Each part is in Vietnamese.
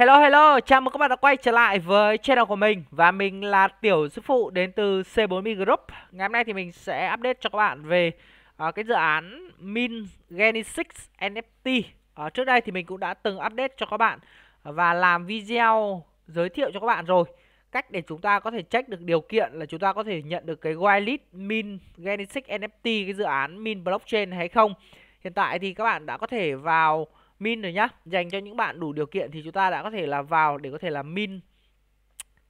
Hello hello, chào mừng các bạn đã quay trở lại với channel của mình Và mình là Tiểu Sư Phụ đến từ C40 4 Group Ngày hôm nay thì mình sẽ update cho các bạn về uh, cái dự án Min Genesis NFT uh, ờ, Trước đây thì mình cũng đã từng update cho các bạn Và làm video giới thiệu cho các bạn rồi Cách để chúng ta có thể check được điều kiện là chúng ta có thể nhận được cái whitelist Min Genesis NFT Cái dự án Min Blockchain hay không Hiện tại thì các bạn đã có thể vào min rồi nhá dành cho những bạn đủ điều kiện thì chúng ta đã có thể là vào để có thể là min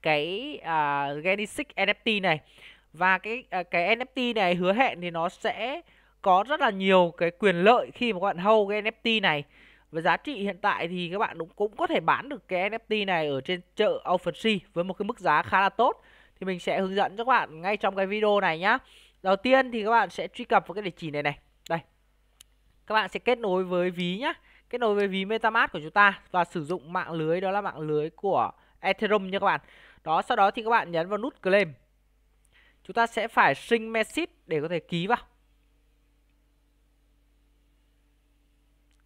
cái uh, Genesis NFT này và cái uh, cái NFT này hứa hẹn thì nó sẽ có rất là nhiều cái quyền lợi khi mà các bạn hold cái NFT này và giá trị hiện tại thì các bạn cũng cũng có thể bán được cái NFT này ở trên chợ OpenSea với một cái mức giá khá là tốt thì mình sẽ hướng dẫn cho các bạn ngay trong cái video này nhá đầu tiên thì các bạn sẽ truy cập vào cái địa chỉ này này đây các bạn sẽ kết nối với ví nhá kết nối với ví MetaMask của chúng ta và sử dụng mạng lưới đó là mạng lưới của Ethereum nha các bạn. Đó sau đó thì các bạn nhấn vào nút claim. Chúng ta sẽ phải sinh message để có thể ký vào.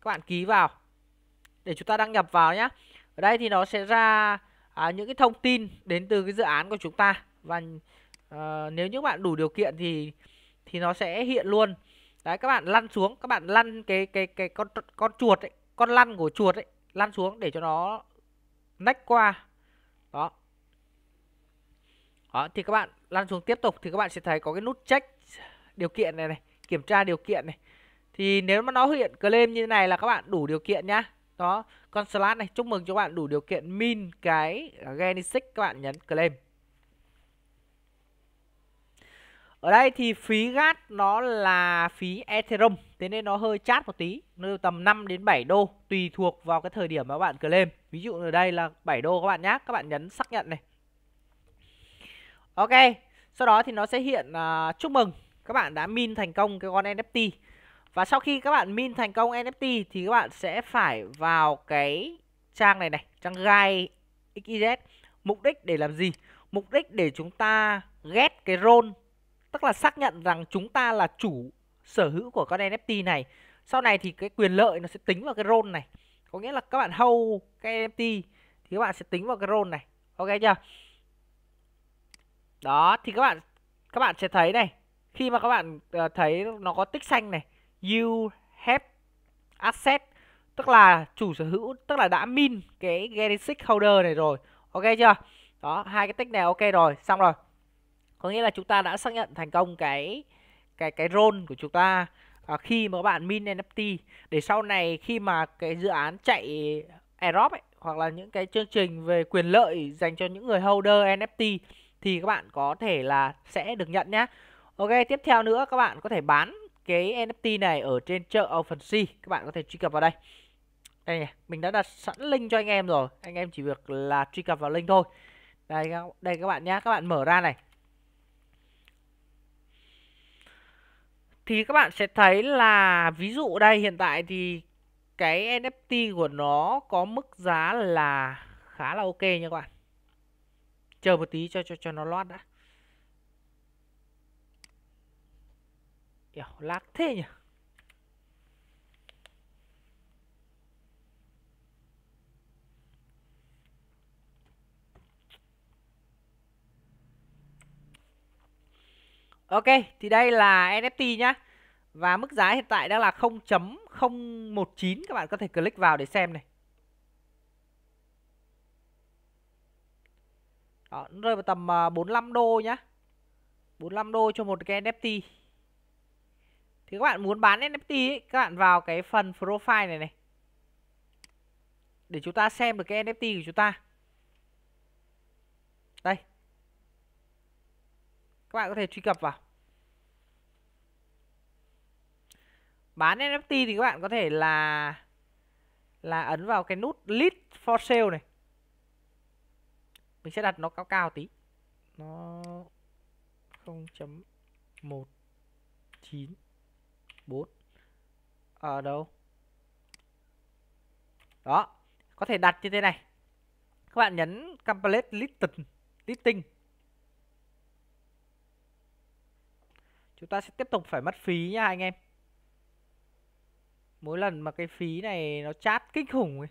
Các bạn ký vào để chúng ta đăng nhập vào nhé. Ở đây thì nó sẽ ra à, những cái thông tin đến từ cái dự án của chúng ta và à, nếu như bạn đủ điều kiện thì thì nó sẽ hiện luôn đấy các bạn lăn xuống các bạn lăn cái cái cái con con chuột ấy con lăn của chuột ấy lăn xuống để cho nó nách qua đó đó thì các bạn lăn xuống tiếp tục thì các bạn sẽ thấy có cái nút check điều kiện này này kiểm tra điều kiện này thì nếu mà nó hiện claim như thế này là các bạn đủ điều kiện nhá đó con slash này chúc mừng cho các bạn đủ điều kiện min cái genesis các bạn nhấn claim ở đây thì phí gas nó là phí Ethereum thế nên nó hơi chát một tí nó tầm 5 đến 7 đô tùy thuộc vào cái thời điểm mà các bạn claim ví dụ ở đây là 7 đô các bạn nhé các bạn nhấn xác nhận này ok sau đó thì nó sẽ hiện uh, chúc mừng các bạn đã min thành công cái con NFT và sau khi các bạn min thành công NFT thì các bạn sẽ phải vào cái trang này này trang gai XYZ mục đích để làm gì mục đích để chúng ta ghét cái role tức là xác nhận rằng chúng ta là chủ sở hữu của con NFT này sau này thì cái quyền lợi nó sẽ tính vào cái role này có nghĩa là các bạn hold cái NFT thì các bạn sẽ tính vào cái role này ok chưa đó thì các bạn các bạn sẽ thấy này khi mà các bạn ờ, thấy nó có tích xanh này you have asset tức là chủ sở hữu tức là đã min cái Genesis holder này rồi ok chưa đó hai cái tích này ok rồi xong rồi có nghĩa là chúng ta đã xác nhận thành công cái cái cái role của chúng ta à, khi mà các bạn min NFT để sau này khi mà cái dự án chạy airdrop ấy, hoặc là những cái chương trình về quyền lợi dành cho những người holder NFT thì các bạn có thể là sẽ được nhận nhé. Ok, tiếp theo nữa các bạn có thể bán cái NFT này ở trên chợ OpenSea. Các bạn có thể truy cập vào đây. Đây nhỉ, mình đã đặt sẵn link cho anh em rồi. Anh em chỉ việc là truy cập vào link thôi. Đây đây các bạn nhé, các bạn mở ra này. thì các bạn sẽ thấy là ví dụ đây hiện tại thì cái NFT của nó có mức giá là khá là ok nha các bạn. Chờ một tí cho cho cho nó loát đã. Eo, lát thế nhỉ? Ok, thì đây là NFT nhá. Và mức giá hiện tại đang là 0.019 các bạn có thể click vào để xem này. Đó, nó rơi vào tầm 45 ờ, đô nhá. 45 đô cho một cái NFT. Thì các bạn muốn bán NFT ấy, các bạn vào cái phần profile này này. Để chúng ta xem được cái NFT của chúng ta. Đây. Các bạn có thể truy cập vào. bán NFT thì các bạn có thể là là ấn vào cái nút list for sale này mình sẽ đặt nó cao cao tí nó 0.194 ở đâu đó có thể đặt như thế này các bạn nhấn complete listing listing chúng ta sẽ tiếp tục phải mất phí nha anh em mỗi lần mà cái phí này nó chát kinh khủng ấy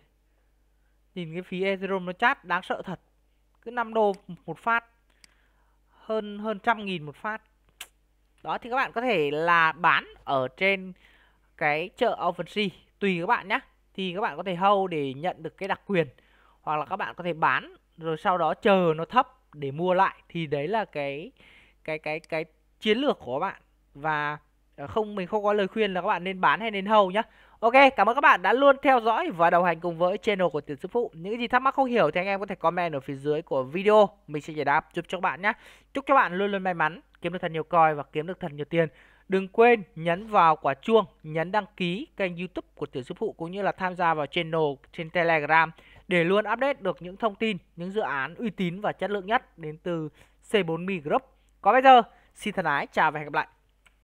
nhìn cái phí Ethereum nó chát đáng sợ thật cứ 5 đô một phát hơn hơn trăm nghìn một phát đó thì các bạn có thể là bán ở trên cái chợ OpenSea tùy các bạn nhé thì các bạn có thể hâu để nhận được cái đặc quyền hoặc là các bạn có thể bán rồi sau đó chờ nó thấp để mua lại thì đấy là cái cái cái cái chiến lược của các bạn và Ờ, không mình không có lời khuyên là các bạn nên bán hay nên hầu nhá Ok, cảm ơn các bạn đã luôn theo dõi và đồng hành cùng với channel của Tiền Sư Phụ. Những gì thắc mắc không hiểu thì anh em có thể comment ở phía dưới của video. Mình sẽ giải đáp giúp cho các bạn nhé. Chúc các bạn luôn luôn may mắn, kiếm được thật nhiều coi và kiếm được thật nhiều tiền. Đừng quên nhấn vào quả chuông, nhấn đăng ký kênh youtube của Tiểu Sư Phụ cũng như là tham gia vào channel trên Telegram để luôn update được những thông tin, những dự án uy tín và chất lượng nhất đến từ C4Mi Group. Còn bây giờ, xin thân ái, chào và hẹn gặp lại.